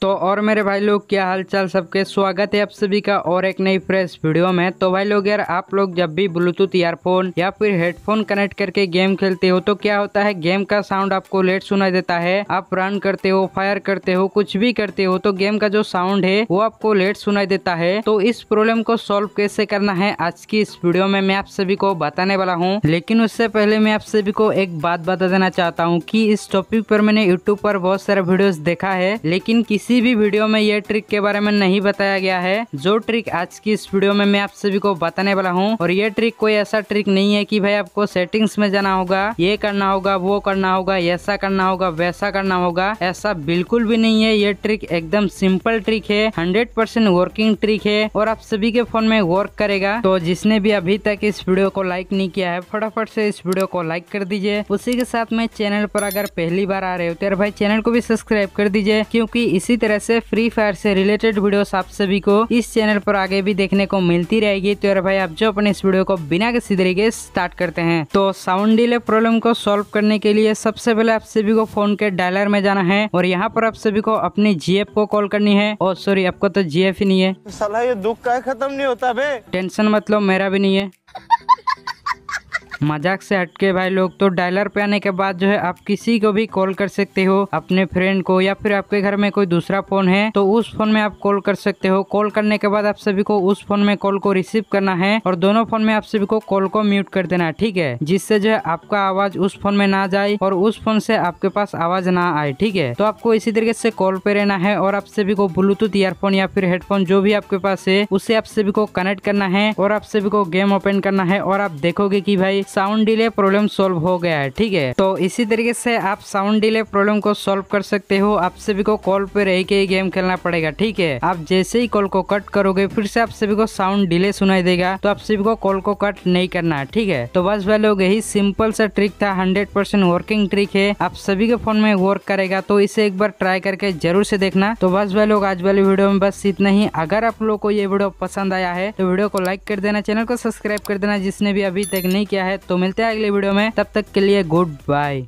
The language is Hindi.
तो और मेरे भाई लोग क्या हालचाल सबके स्वागत है आप सभी का और एक नई फ्रेश वीडियो में तो भाई लोग यार आप लोग जब भी ब्लूटूथ ईयरफोन या फिर हेडफोन कनेक्ट करके गेम खेलते हो तो क्या होता है गेम का साउंड आपको लेट सुनाई देता है आप रन करते हो फायर करते हो कुछ भी करते हो तो गेम का जो साउंड है वो आपको लेट सुनाई देता है तो इस प्रॉब्लम को सोल्व कैसे करना है आज की इस वीडियो में मैं आप सभी को बताने वाला हूँ लेकिन उससे पहले मैं आप सभी को एक बात बता देना चाहता हूँ की इस टॉपिक पर मैंने यूट्यूब पर बहुत सारे वीडियो देखा है लेकिन किसी किसी भी वीडियो में ये ट्रिक के बारे में नहीं बताया गया है जो ट्रिक आज की इस वीडियो में मैं आप सभी को बताने वाला हूँ और ये ट्रिक कोई ऐसा ट्रिक नहीं है कि भाई आपको सेटिंग्स में जाना होगा ये करना होगा वो करना होगा ऐसा करना होगा वैसा करना होगा ऐसा बिल्कुल भी नहीं है ये ट्रिक एकदम सिंपल ट्रिक है हंड्रेड परसेंट वर्किंग ट्रिक है और आप सभी के फोन में वर्क करेगा तो जिसने भी अभी तक इस वीडियो को लाइक नहीं किया है फटाफट से इस वीडियो को लाइक कर दीजिए उसी के साथ में चैनल पर अगर पहली बार आ रहे हो तो भाई चैनल को भी सब्सक्राइब कर दीजिए क्योंकि इसी तरह से फ्री फायर से रिलेटेड वीडियो आप सभी को इस चैनल पर आगे भी देखने को मिलती रहेगी तो यार भाई आप जो अपने इस वीडियो को बिना किसी तरीके स्टार्ट करते हैं तो साउंड डिले प्रॉब्लम को सॉल्व करने के लिए सबसे पहले आप सभी को फोन के डायलर में जाना है और यहाँ पर आप सभी को अपनी जीएफ को कॉल करनी है और सॉरी आपको तो जीएफ ही नहीं है सलाह ये दुख का खत्म नहीं होता भाई टेंशन मतलब मेरा भी नहीं है मजाक से हटके भाई लोग तो डायलर पे आने के बाद जो है आप किसी को भी कॉल कर सकते हो अपने फ्रेंड को या फिर आपके घर में कोई दूसरा फोन है तो उस फोन में आप कॉल कर सकते हो कॉल करने के बाद आप सभी को उस फोन में कॉल को रिसीव करना है और दोनों फोन में आप सभी को कॉल को म्यूट कर देना है ठीक है जिससे जो है आपका आवाज उस फोन में ना जाए और उस फोन से आपके पास आवाज ना आए ठीक है तो आपको इसी तरीके से कॉल पे रहना है और आप सभी को ब्लूटूथ ईयरफोन या फिर हेडफोन जो भी आपके पास है उसे आप सभी को कनेक्ट करना है और आप सभी को गेम ओपन करना है और आप देखोगे की भाई साउंड डिले प्रॉब्लम सॉल्व हो गया है ठीक है तो इसी तरीके से आप साउंड डिले प्रॉब्लम को सॉल्व कर सकते हो आप सभी को कॉल पे रह के ही गेम खेलना पड़ेगा ठीक है आप जैसे ही कॉल को कट करोगे फिर से आप सभी को साउंड डिले सुनाई देगा तो आप सभी को कॉल को कट नहीं करना है ठीक है तो बस वह लोग यही सिंपल सा ट्रिक था हंड्रेड परसेंट वर्किंग ट्रिक है आप सभी के फोन में वर्क करेगा तो इसे एक बार ट्राई करके जरूर से देखना तो बस वह लोग आज वाले वीडियो में बस इतना ही अगर आप लोग को ये वीडियो पसंद आया है तो वीडियो को लाइक कर देना चैनल को सब्सक्राइब कर देना जिसने भी अभी तक नहीं किया है तो मिलते हैं अगले वीडियो में तब तक के लिए गुड बाय